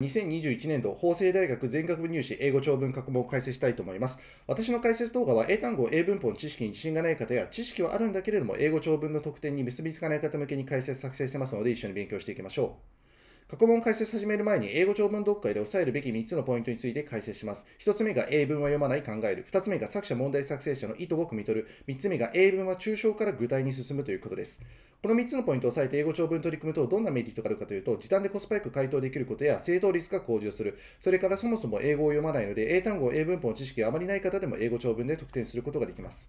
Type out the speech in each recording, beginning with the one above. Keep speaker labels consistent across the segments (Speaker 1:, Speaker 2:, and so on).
Speaker 1: 2021年度法政大学全学部入試英語長文各問を解説したいと思います。私の解説動画は英単語、英文法の知識に自信がない方や知識はあるんだけれども英語長文の特典に結びつかない方向けに解説作成してますので一緒に勉強していきましょう。過去問解説始める前に英語長文読解で押さえるべき3つのポイントについて解説します。1つ目が英文は読まない考える。2つ目が作者問題作成者の意図を汲み取る。3つ目が英文は抽象から具体に進むということです。この3つのポイントを押さえて英語長文に取り組むとどんなメリットがあるかというと、時短でコスパよく回答できることや、正答率が向上する。それからそもそも英語を読まないので、英単語、英文法の知識があまりない方でも英語長文で得点することができます。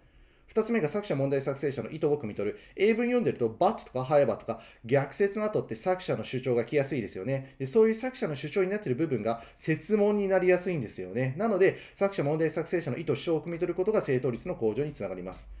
Speaker 1: 2つ目が作者問題作成者の意図を汲み取る。英文読んでると、バットとかハエバとか逆説の後って作者の主張が来やすいですよねで。そういう作者の主張になってる部分が説問になりやすいんですよね。なので、作者問題作成者の意図主張を汲み取ることが正答率の向上につながります。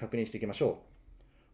Speaker 1: 確認していきましょう。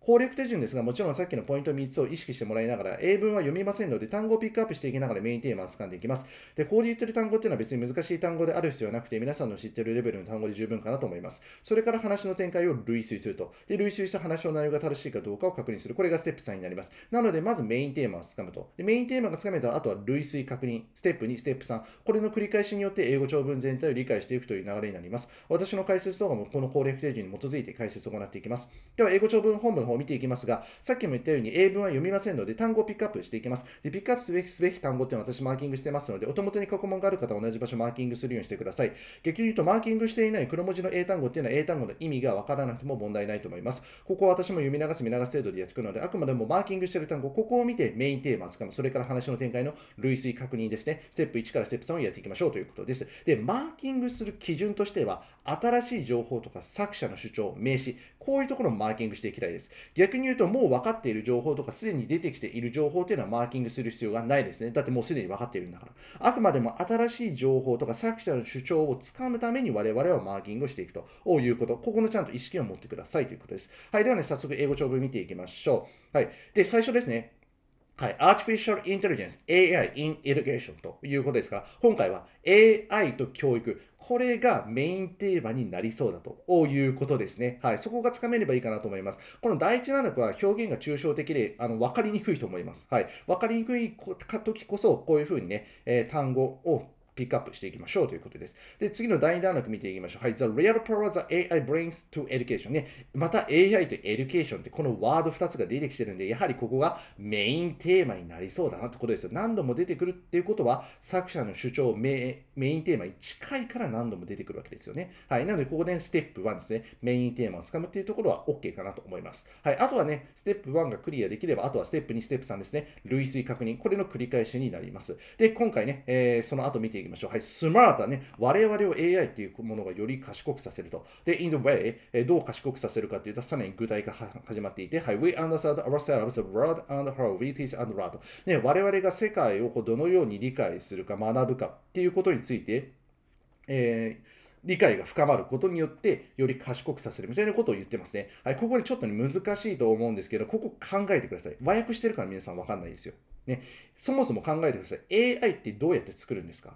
Speaker 1: 攻略手順ですが、もちろんさっきのポイント3つを意識してもらいながら、英文は読みませんので、単語をピックアップしていきながらメインテーマを掴んでいきます。で、こう言ってる単語っていうのは別に難しい単語である必要はなくて、皆さんの知ってるレベルの単語で十分かなと思います。それから話の展開を類推すると。で、類推した話の内容が正しいかどうかを確認する。これがステップ3になります。なので、まずメインテーマを掴むと。で、メインテーマが掴めたら、あとは類推確認。ステップ2、ステップ3。これの繰り返しによって英語長文全体を理解していくという流れになります。私の解説動画もこの攻略手順に基づいて解説を行っていきます。では、英語長文本部の方を見ていきますが、さっきも言ったように英文は読みませんので、単語をピックアップしていきます。で、ピックアップすべきすべき単語っていうのは私マーキングしてますので、お手元に過去問がある方は同じ場所マーキングするようにしてください。逆に言うと、マーキングしていない黒文字の英単語っていうのは英単語の意味がわからなくても問題ないと思います。ここは私も読み流す見流す程度でやっていくので、あくまでもマーキングしてる単語、ここを見てメインテーマをつう。む。それから話の展開の類推確認ですね。ステップ1からステップ3をやっていきましょうということです。で、マーキングする基準としては、新しい情報とか作者の主張、名詞、こういうところをマーキングしていきたいです。逆に言うともう分かっている情報とかすでに出てきている情報っていうのはマーキングする必要がないですね。だってもうすでに分かっているんだから。あくまでも新しい情報とか作者の主張をつかむために我々はマーキングをしていくということ。ここのちゃんと意識を持ってくださいということです。はい。ではね、早速英語長文見ていきましょう。はい。で、最初ですね。はい、Artificial Intelligence AI in Education ということですから、今回は AI と教育、これがメインテーマになりそうだということですね。はい。そこがつかめればいいかなと思います。この第一段落は表現が抽象的で、あの、わかりにくいと思います。はい。わかりにくい時こそ、こういうふうにね、えー、単語をピックアップしていきましょうということです。で、次の第2段落見ていきましょう。はい。The real power that AI brings to education ね。また AI と education ってこのワード2つが出てきてるんで、やはりここがメインテーマになりそうだなってことですよ。何度も出てくるっていうことは、作者の主張を明メインテーマに近いから何度も出てくるわけですよね。はい。なので、ここで、ね、ステップ1ですね。メインテーマをつかむっていうところは OK かなと思います。はい。あとはね、ステップ1がクリアできれば、あとはステップ2、ステップ3ですね。類推確認。これの繰り返しになります。で、今回ね、えー、その後見ていきましょう。はい。スマートね、我々を AI っていうものがより賢くさせると。で、in the way、えー、どう賢くさせるかというと、さらに具体化始まっていて、はい。We understand ourselves, the world and how we t e s and l e a r ね、我々が世界をこうどのように理解するか、学ぶかっていうことについて、えー理解が深まることによって、より賢くさせるみたいなことを言ってますね。はい、ここでちょっと、ね、難しいと思うんですけど、ここ考えてください。和訳してるから皆さんわかんないですよ。ね、そもそも考えてください。AI ってどうやって作るんですか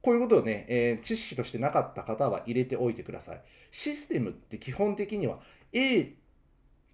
Speaker 1: こういうことをね、えー、知識としてなかった方は入れておいてください。システムって基本的には A っ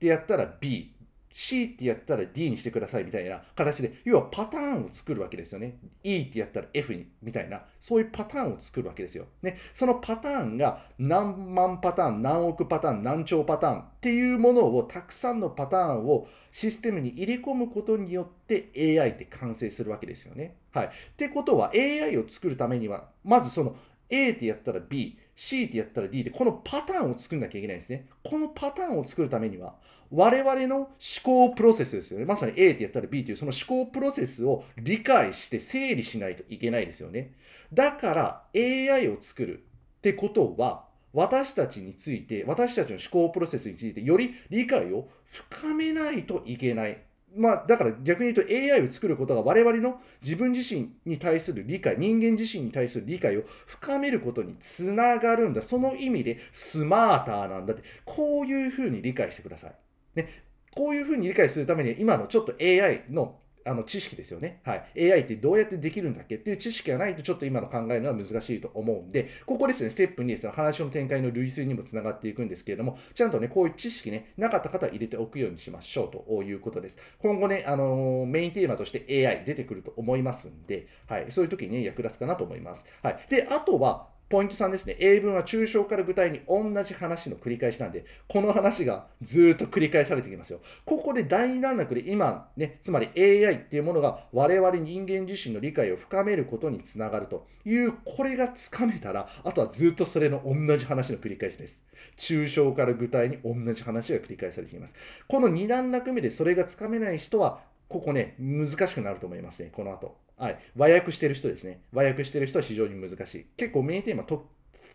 Speaker 1: てやったら B、C ってやったら D にしてくださいみたいな形で、要はパターンを作るわけですよね。E ってやったら F にみたいな、そういうパターンを作るわけですよ。ね、そのパターンが何万パターン、何億パターン、何兆パターンっていうものをたくさんのパターンをシステムに入れ込むことによって AI って完成するわけですよね。はい。ってことは AI を作るためには、まずその A ってやったら B、C ってやったら D で、このパターンを作んなきゃいけないんですね。このパターンを作るためには、我々の思考プロセスですよね。まさに A ってやったら B というその思考プロセスを理解して整理しないといけないですよね。だから AI を作るってことは、私たちについて、私たちの思考プロセスについてより理解を深めないといけない。まあ、だから逆に言うと AI を作ることが我々の自分自身に対する理解、人間自身に対する理解を深めることにつながるんだ。その意味でスマーターなんだって、こういうふうに理解してください。ね、こういうふうに理解するために、今のちょっと AI のあの知識ですよね。はい。AI ってどうやってできるんだっけっていう知識がないとちょっと今の考えるのは難しいと思うんで、ここですね、ステップ2ですね、話の展開の類推にもつながっていくんですけれども、ちゃんとね、こういう知識ね、なかった方は入れておくようにしましょうということです。今後ね、あのー、メインテーマとして AI 出てくると思いますんで、はい。そういう時に、ね、役立つかなと思います。はい。で、あとは、ポイント3ですね。英文は抽象から具体に同じ話の繰り返しなんで、この話がずっと繰り返されてきますよ。ここで第2段落で今、ね、つまり AI っていうものが我々人間自身の理解を深めることにつながるという、これがつかめたら、あとはずっとそれの同じ話の繰り返しです。抽象から具体に同じ話が繰り返されています。この2段落目でそれがつかめない人は、ここね、難しくなると思いますね、この後。はい、和訳してる人ですね。和訳してる人は非常に難しい。結構メインテーマと、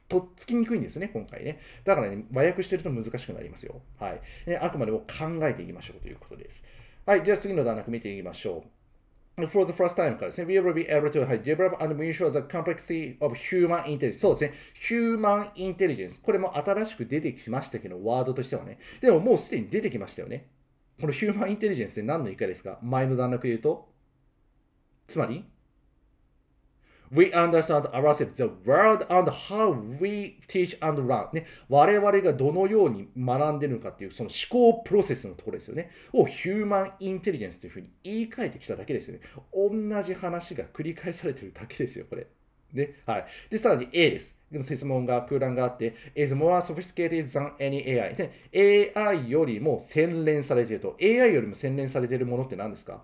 Speaker 1: とっつきにくいんですね、今回ね。だからね、和訳してると難しくなりますよ。はい。あくまでも考えていきましょうということです。はい、じゃあ次の段落見ていきましょう。for the first time からですね、we will be able to develop and measure the complexity of human intelligence そうですね、human intelligence これも新しく出てきましたけど、ワードとしてはね。でももうすでに出てきましたよね。この human intelligence って何の意味ですか前の段落で言うと、つまり、We understand ourselves, the world and how we teach and learn. ね、我々がどのように学んでるのかっていうその思考プロセスのところですよね。をヒューマンインテリジェンスというふうに言い換えてきただけですよね。同じ話が繰り返されてるだけですよ、これ。ね、はい。で、さらに A です。質問が、空欄があって、is more sophisticated than any AI。AI よりも洗練されていると。AI よりも洗練されているものって何ですか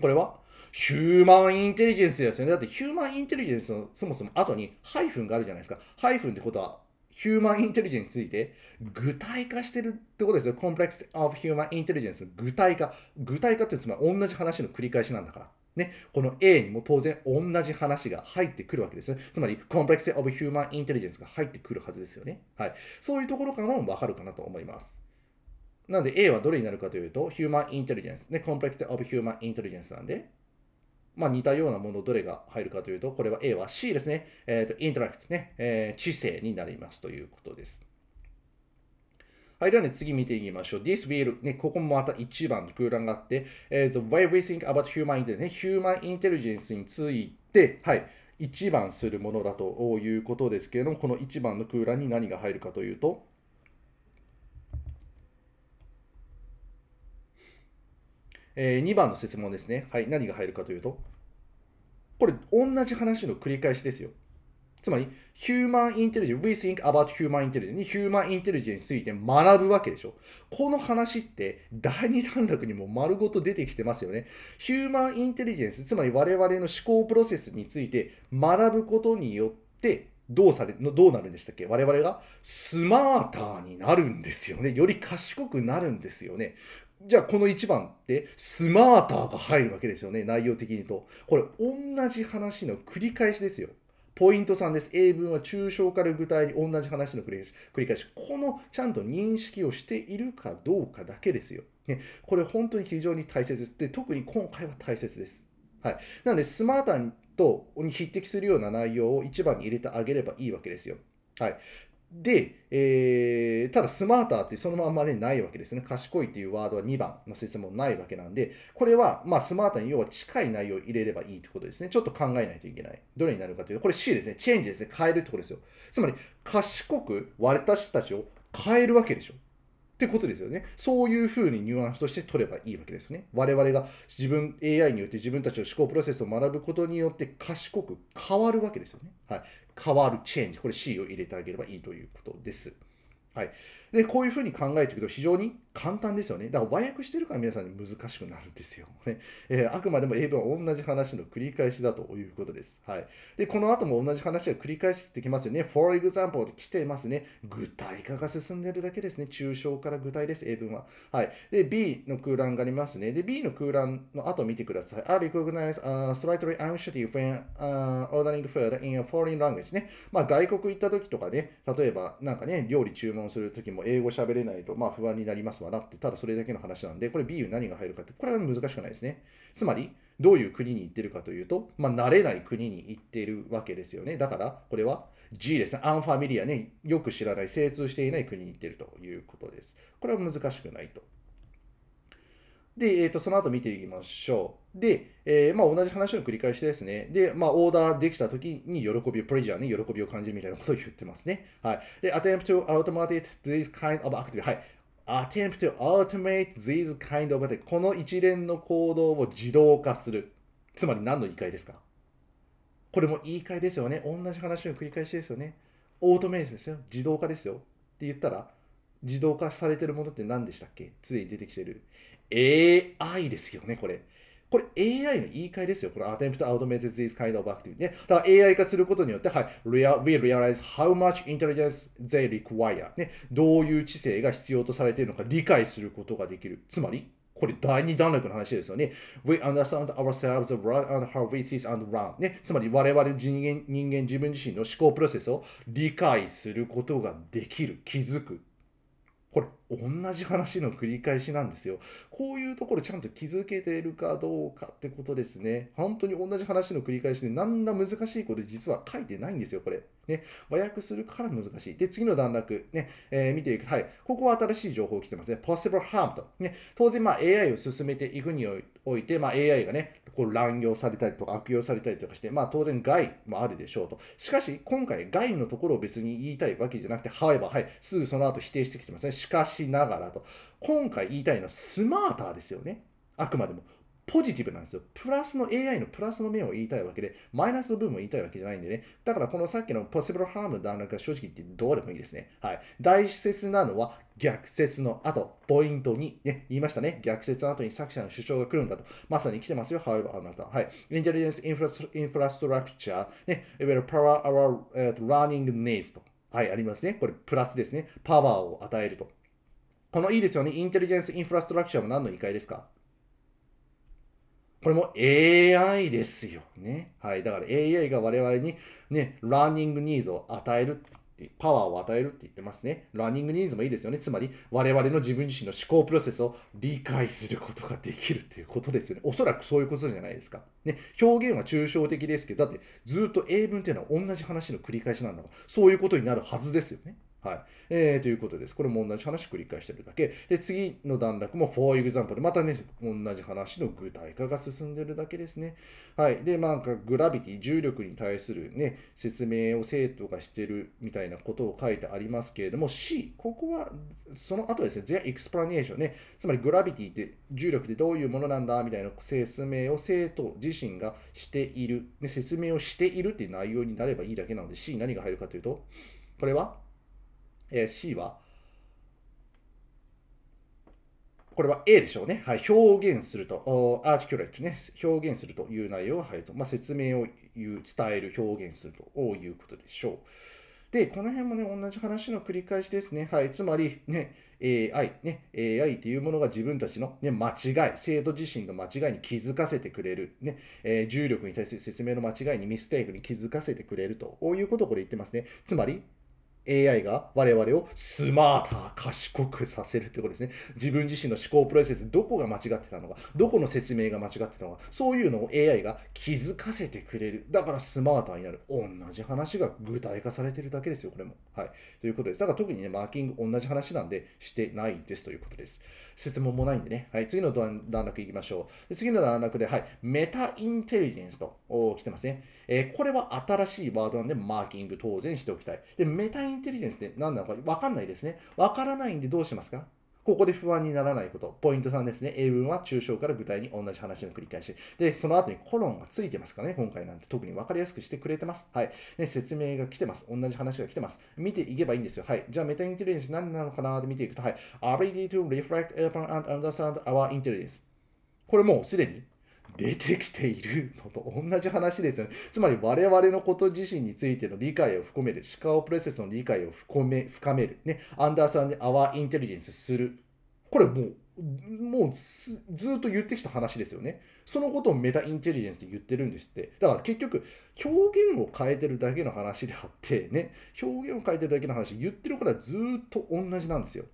Speaker 1: これはヒューマンインテリジェンスですよね。だってヒューマンインテリジェンスのそもそも後にハイフンがあるじゃないですか。ハイフンってことはヒューマンインテリジェンスについて具体化してるってことですよ。コンプレックス・ u ブ・ヒューマン・インテリジェンス e 具体化。具体化ってつまり同じ話の繰り返しなんだから。ね、この A にも当然同じ話が入ってくるわけですつまり、コンプレックス・ m ブ・ヒューマン・インテリジェンスが入ってくるはずですよね。はい。そういうところからもわかるかなと思います。なので A はどれになるかというと、Human n i ヒュ l マン e ン c リジ complex of Human Intelligence なんで、まあ似たようなものどれが入るかというと、これは A は C ですね。えっ、ー、と、インタラクトね、えー、知性になりますということです。はい、ではね、次見ていきましょう。This will, ね、ここもまた一番の空欄があって、えー、the way we think about human intelligence ね、human intelligence について、はい、一番するものだということですけれども、この一番の空欄に何が入るかというと、えー、2番の質問ですね。はい、何が入るかというと、これ、同じ話の繰り返しですよ。つまり、human intelligence, we think about human intelligence に human intelligence について学ぶわけでしょ。この話って第2段落にも丸ごと出てきてますよね。human intelligence、つまり我々の思考プロセスについて学ぶことによってどうされ、どうなるんでしたっけ我々がスマーターになるんですよね。より賢くなるんですよね。じゃあこの1番ってスマーターが入るわけですよね、内容的にと。これ、同じ話の繰り返しですよ。ポイント3です。英文は抽象から具体に同じ話の繰り返し。繰り返しこのちゃんと認識をしているかどうかだけですよ。ね、これ本当に非常に大切です。で、特に今回は大切です。はい。なので、スマーターとに匹敵するような内容を1番に入れてあげればいいわけですよ。はい。で、えー、ただスマーターってそのまんまね、ないわけですね。賢いっていうワードは2番の説もないわけなんで、これは、まあ、スマーターに要は近い内容を入れればいいってことですね。ちょっと考えないといけない。どれになるかというと、これ C ですね。チェンジですね。変えるってことですよ。つまり、賢く私たちを変えるわけでしょ。ってことですよね。そういうふうにニュアンスとして取ればいいわけですね。我々が自分、AI によって自分たちの思考プロセスを学ぶことによって賢く変わるわけですよね。はい。変わる、チェンジ。これ C を入れてあげればいいということです。はい。で、こういうふうに考えていくと非常に簡単ですよね。だから和訳してるから皆さんに難しくなるんですよ。ねえー、あくまでも英文は同じ話の繰り返しだということです。はい、でこの後も同じ話が繰り返してきますよね。for example で来てますね。具体化が進んでるだけですね。抽象から具体です、英文は。はい、で B の空欄がありますね。で B の空欄の後見てください。I recognize、u slightly anxiety when、uh, ordering food in a foreign language ね。まあ、外国行った時とかね、例えばなんかね、料理注文する時も英語喋れないと、まあ、不安になります。ますわなって、ただそれだけの話なんで、これ B u 何が入るかって、これは難しくないですね。つまり、どういう国に行ってるかというと、まあ、慣れない国に行ってるわけですよね。だから、これは G ですね。アンファミリアね、よく知らない、精通していない国に行ってるということです。これは難しくないと。で、えー、とその後見ていきましょう。で、えー、まあ、同じ話の繰り返しですね。で、まあ、オーダーできた時に喜びを、プレジャーに喜びを感じるみたいなことを言ってますね。はい。で、attempt to automate these kind of a c t i v i t y はい。attempt to automate these kind of この一連の行動を自動化する。つまり何の言い換えですかこれも言い換えですよね。同じ話の繰り返しですよね。オートメイスですよ。自動化ですよ。って言ったら、自動化されてるものって何でしたっけ常に出てきてる。AI ですよね、これ。これ AI の言い換えですよ。これ attempt to automate these kind of activity ね。だから AI 化することによって、はい、we realize how much intelligence they require ね。どういう知性が必要とされているのか理解することができる。つまり、これ第二段落の話ですよね。We understand ourselves, w h a and how it is and run. ね。つまり我々人間、人間自分自身の思考プロセスを理解することができる。気づく。これ同じ話の繰り返しなんですよ。こういうところちゃんと気づけてるかどうかってことですね。本当に同じ話の繰り返しで何ら難しいこと実は書いてないんですよ、これ。ね、和訳するから難しい。で、次の段落、ね、えー、見ていく。はい。ここは新しい情報が来てますね。possible harm と。ね、当然、まあ、AI を進めていくにおいて、まあ、AI がね、こう乱用されたりとか悪用されたりとかして、まあ、当然害もあるでしょうと。しかし、今回害のところを別に言いたいわけじゃなくて、は o w はい。すぐその後否定してきてますね。しかし、しながらと。今回言いたいのはスマーターですよね。あくまでも。ポジティブなんですよ。プラスの AI のプラスの面を言いたいわけで、マイナスの部分を言いたいわけじゃないんでね。だからこのさっきの possible harm の段落は正直言ってどうでもいいですね。はい。大切なのは逆説の後、ポイント2、ね、言いましたね。逆説の後に作者の主張が来るんだと。まさに来てますよ。However, あなた。はい。Intelligence infrastructure、ね、will power our、running needs と。はい、ありますね。これプラスですね。パワーを与えると。このいいですよね。インテリジェンスインフラストラクチャーも何の異界ですかこれも AI ですよね。はい。だから AI が我々にね、ラーニングニーズを与えるって、パワーを与えるって言ってますね。ラーニングニーズもいいですよね。つまり我々の自分自身の思考プロセスを理解することができるっていうことですよね。おそらくそういうことじゃないですか。ね、表現は抽象的ですけど、だってずっと英文っていうのは同じ話の繰り返しなんだから、そういうことになるはずですよね。はい。えー、ということです。これも同じ話繰り返してるだけ。で、次の段落も for example で、またね、同じ話の具体化が進んでるだけですね。はい。で、まあ、グラビティ、重力に対するね、説明を生徒がしてるみたいなことを書いてありますけれども、C、ここは、その後ですね、t h e explanation ね、つまりグラビティって重力ってどういうものなんだみたいな説明を生徒自身がしている、ね、説明をしているっていう内容になればいいだけなので、C 何が入るかというと、これはえー、C は、これは A でしょうね。はい、表現すると、アーティキュレットね、表現するという内容がはるとまあ、説明を言う、伝える、表現するということでしょう。で、この辺もね、同じ話の繰り返しですね。はい、つまり、ね、AI、ね、AI っていうものが自分たちの、ね、間違い、生徒自身の間違いに気づかせてくれる、ね、えー、重力に対する説明の間違いにミステイクに気づかせてくれるということをこれ言ってますね。つまり、AI が我々をスマーター、賢くさせるってことですね。自分自身の思考プロセス、どこが間違ってたのか、どこの説明が間違ってたのか、そういうのを AI が気づかせてくれる。だからスマーターになる。同じ話が具体化されてるだけですよ、これも。はい。ということです。だから特にね、マーキング同じ話なんでしてないですということです。説問もないんでね。はい。次の段落いきましょう。で次の段落で、はい。メタインテリジェンスとお来てますね。えー、これは新しいワードなんで、マーキング当然しておきたい。で、メタインテリジェンスって何なのかわかんないですね。わからないんでどうしますかここで不安にならないこと。ポイント3ですね。英文は抽象から具体に同じ話の繰り返し。で、その後にコロンがついてますかね今回なんて特に分かりやすくしてくれてます。はい。で、説明が来てます。同じ話が来てます。見ていけばいいんですよ。はい。じゃあ、メタインテリジェンス何なのかなって見ていくと、はい。a b r e a d y to reflect upon and understand our intelligence。これもうすでに出てきているのと同じ話ですよね。つまり我々のこと自身についての理解を含める、思考プロセスの理解を深め深める、ね、アンダーさんにアワーインテリジェンスする。これもう、もうずっと言ってきた話ですよね。そのことをメタインテリジェンスって言ってるんですって。だから結局、表現を変えてるだけの話であって、ね、表現を変えてるだけの話、言ってるからずっと同じなんですよ。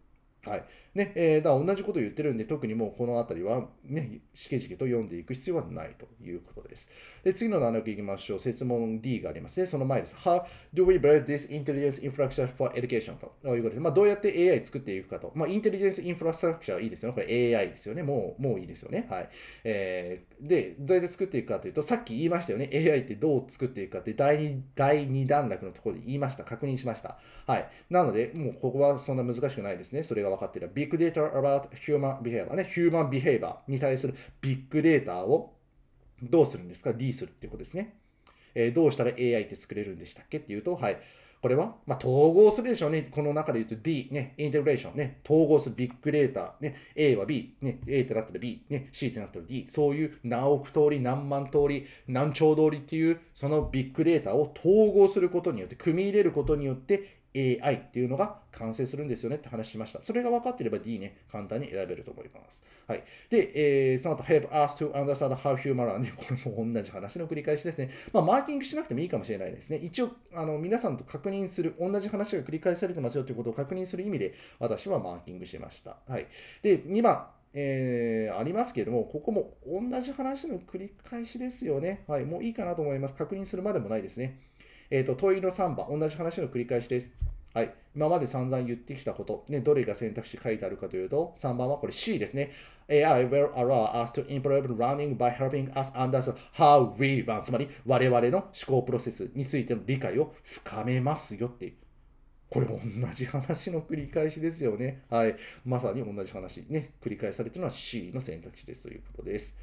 Speaker 1: はいねえー、だ同じこと言ってるんで、特にもうこの辺りは、ね、しけじけと読んでいく必要はないということです。で、次の7行きましょう。設問 D がありますね。その前です。How do we build this intelligence infrastructure for education? ということで、まあ、どうやって AI 作っていくかと。まあ、インテリジェンスインフラストラクチャーいいですよね。これ AI ですよね。もう、もういいですよね。はい。えー、で、どうやって作っていくかというと、さっき言いましたよね。AI ってどう作っていくかって第2、第2段落のところで言いました。確認しました。はい。なので、もうここはそんな難しくないですね。それが分かっている。ビッグデータ about Human Behavior ね。Human Behavior に対するビッグデータをどうするんですか ?D するっていうことですね。えー、どうしたら AI って作れるんでしたっけっていうと、はい。これは、まあ、統合するでしょうね。この中で言うと D、ね、インテグレーション、ね、統合するビッグデータ、ね、A は B、ね、A ってなったら B、ね、C ってなったら D、そういう何億通り、何万通り、何兆通りっていう、そのビッグデータを統合することによって、組み入れることによって AI っていうのが完成するんですよねって話しました。それが分かっていれば D ね、簡単に選べると思います。はい。で、えー、その後、help us to understand how human are ね、これも同じ話の繰り返しですね。まあ、マーキングしなくてもいいかもしれないですね。一応、あの、皆さんと確認する、同じ話が繰り返されてますよということを確認する意味で、私はマーキングしました。はい。で、2番。えー、ありますけれども、ここも同じ話の繰り返しですよね。はい、もういいかなと思います。確認するまでもないですね。えっ、ー、と、問いの3番、同じ話の繰り返しです。はい。今まで散々言ってきたこと、ね、どれが選択肢書いてあるかというと、3番はこれ C ですね。AI will allow us to improve running by helping us understand how we run つまり我々の思考プロセスについての理解を深めますよっていう。これも同じ話の繰り返しですよね。はい。まさに同じ話ね、繰り返されてるのは C の選択肢ですということです。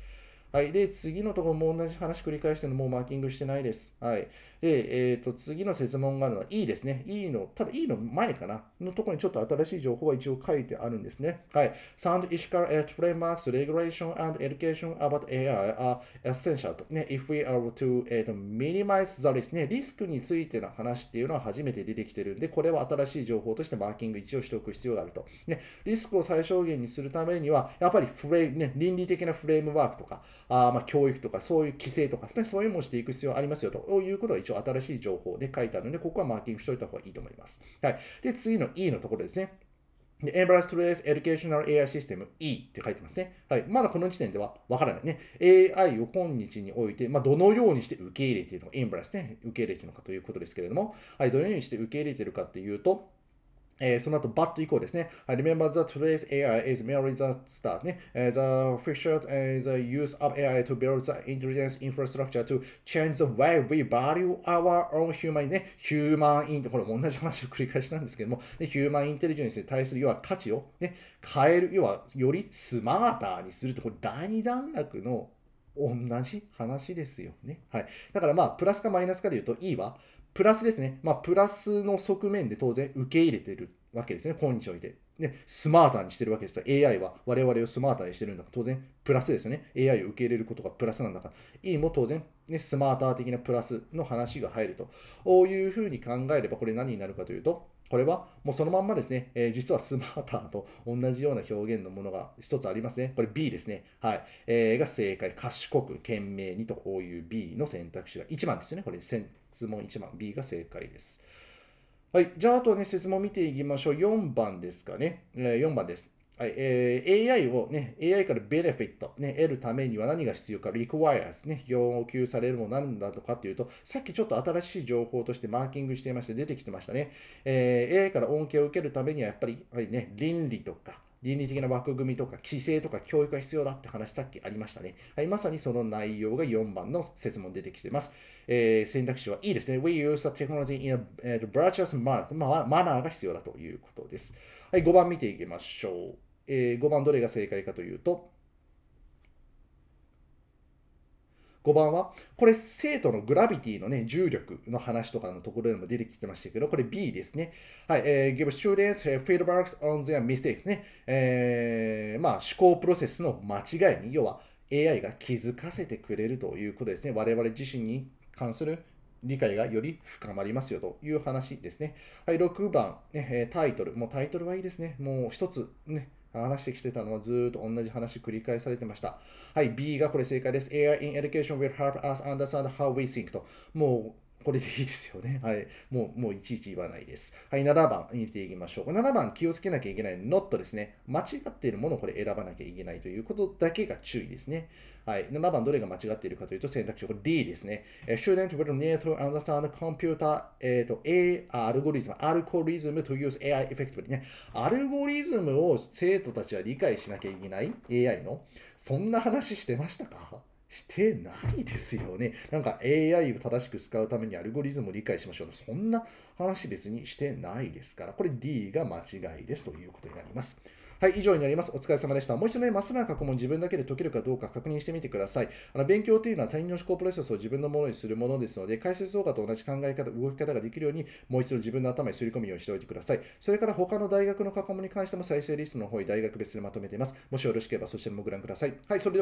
Speaker 1: はい。で、次のところも同じ話繰り返してるのもうマーキングしてないです。はい。で、えっ、ー、と、次の設問があるのは E ですね。E の、ただ E の前かなのところにちょっと新しい情報が一応書いてあるんですね。はい。Sound ethical at frameworks, regulation and education about AI are essential とね、if we are to、えー、と minimize the risk ね、リスクについての話っていうのは初めて出てきてるんで、これは新しい情報としてマーキング一応しておく必要があると。ね、リスクを最小限にするためには、やっぱりフレーム、ね、倫理的なフレームワークとか、あま教育とかそういう規制とか、そういうもしていく必要ありますよということが一応新しい情報で書いてあるので、ここはマーキングしておいた方がいいと思います。はい。で、次の E のところですね。で、Embrace Today's Educational AI System E って書いてますね。はい。まだこの時点ではわからないね。AI を今日において、まあ、どのようにして受け入れているのか、Embrace ね、受け入れているのかということですけれども、はい、どのようにして受け入れているかっていうと、えー、その後、バット以降ですね。Remember that today's AI is merely the start ね。The f u t u r e i s a the use of AI to build the intelligence infrastructure to change the way we value our own human ね。human in これも同じ話を繰り返しなんですけども、で human intelligence に対する要は価値をね、変える、要はよりスマーターにすると、これ第二段落の同じ話ですよね。はい。だからまあ、プラスかマイナスかで言うと、E は、プラスですね。まあ、プラスの側面で当然受け入れてるわけですね、根性で。ね、スマーターにしてるわけですから、AI は我々をスマーターにしてるんだから、当然プラスですよね。AI を受け入れることがプラスなんだから、E も当然、ね、スマーター的なプラスの話が入ると。こういうふうに考えれば、これ何になるかというと、これはもうそのまんまですね、えー、実はスマーターと同じような表現のものが一つありますね。これ B ですね。はい。えー、が正解。賢く、賢明にとこういう B の選択肢が1番ですよね。これ質問1番 B が正解です。はい。じゃあ、あとね、質問見ていきましょう。4番ですかね。え4番です。はいえー、AI をね、AI からベネフィット、ね、得るためには何が必要か、requires ね、要求されるものなんだとかっていうと、さっきちょっと新しい情報としてマーキングしていまして、出てきてましたね。えー、AI から恩恵を受けるためには、やっぱり、はい、ね、倫理とか、倫理的な枠組みとか、規制とか教育が必要だって話、さっきありましたね。はい、まさにその内容が4番の説問出てきてます。えー、選択肢はいいですね。We use the technology in a、えー、virtuous manner. まマナーが必要だということです。はい、5番見ていきましょう。えー、5番どれが正解かというと、5番は、これ生徒のグラビティのね、重力の話とかのところでも出てきてましたけど、これ B ですね。はい、えー、give students feedbacks on their mistakes ね。えー、まあ、思考プロセスの間違いに、要は AI が気づかせてくれるということですね。我々自身に関する理解がより深まりますよという話ですね。はい、6番、ね、タイトル。もうタイトルはいいですね。もう一つ、ね、話してきてたのはずっと同じ話繰り返されてました。はい、B がこれ正解です。AI in education will help us understand how we think と。もう、これでいいですよね。はい。もう、もういちいち言わないです。はい、7番見ていきましょう。7番気をつけなきゃいけない not ですね。間違っているものをこれ選ばなきゃいけないということだけが注意ですね。はい。7番、どれが間違っているかというと、選択肢、は D ですね。Student will need to understand computer, えっ、と、A、アルゴリズム、アルゴリズム to use AI effectively ね。アルゴリズムを生徒たちは理解しなきゃいけない ?AI の。そんな話してましたかしてないですよね。なんか AI を正しく使うためにアルゴリズムを理解しましょう。そんな話別にしてないですから、これ D が間違いですということになります。はい、以上になります。お疲れ様でした。もう一度ね、マスな過去問自分だけで解けるかどうか確認してみてください。あの、勉強というのは他人の思考プロセスを自分のものにするものですので、解説動画と同じ考え方、動き方ができるように、もう一度自分の頭にすり込むようにしておいてください。それから他の大学の過去問に関しても再生リストの方に大学別でまとめています。もしよろしければそちらもご覧ください。はい、それでは